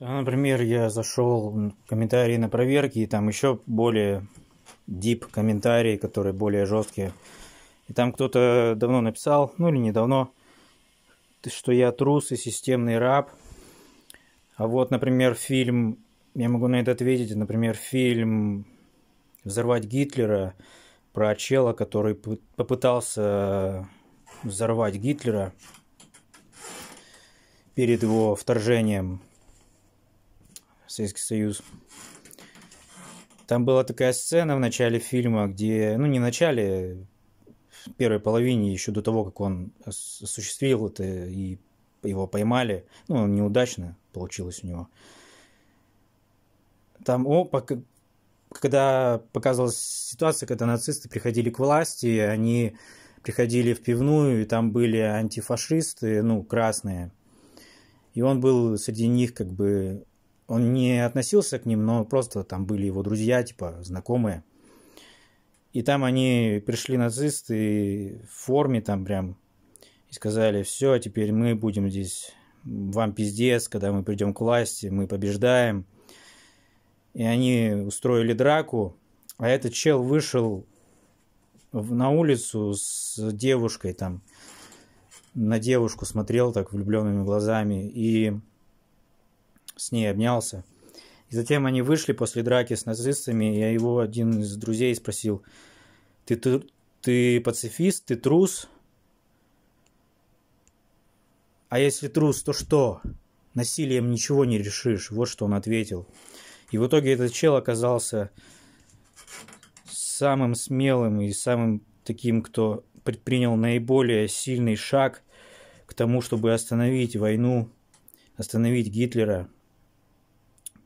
А, например, я зашел в комментарии на проверки, и там еще более дип комментарии, которые более жесткие. И там кто-то давно написал, ну или недавно, что я трус и системный раб. А вот, например, фильм, я могу на это ответить, например, фильм «Взорвать Гитлера» про чела, который попытался взорвать Гитлера перед его вторжением Советский Союз. Там была такая сцена в начале фильма, где, ну не в начале, в первой половине, еще до того, как он осуществил это и его поймали, ну неудачно получилось у него. Там, о, пока, когда показывалась ситуация, когда нацисты приходили к власти, они приходили в пивную, и там были антифашисты, ну, красные. И он был среди них как бы он не относился к ним, но просто там были его друзья, типа, знакомые. И там они пришли нацисты в форме там прям и сказали, все, теперь мы будем здесь, вам пиздец, когда мы придем к власти, мы побеждаем. И они устроили драку, а этот чел вышел на улицу с девушкой там, на девушку смотрел так влюбленными глазами и с ней обнялся. И затем они вышли после драки с нацистами, и его один из друзей спросил, ты, ты, ты пацифист, ты трус? А если трус, то что? Насилием ничего не решишь. Вот что он ответил. И в итоге этот чел оказался самым смелым и самым таким, кто предпринял наиболее сильный шаг к тому, чтобы остановить войну, остановить Гитлера –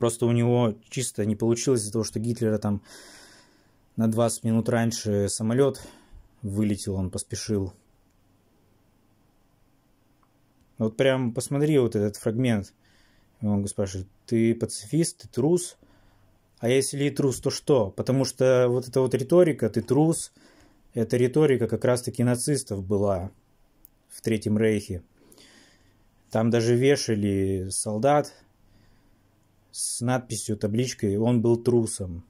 Просто у него чисто не получилось из-за того, что Гитлера там на 20 минут раньше самолет вылетел, он поспешил. Вот прям посмотри вот этот фрагмент. Он спрашивает, ты пацифист, ты трус? А если и трус, то что? Потому что вот эта вот риторика, ты трус, эта риторика как раз-таки нацистов была в Третьем Рейхе. Там даже вешали солдат с надписью, табличкой «Он был трусом».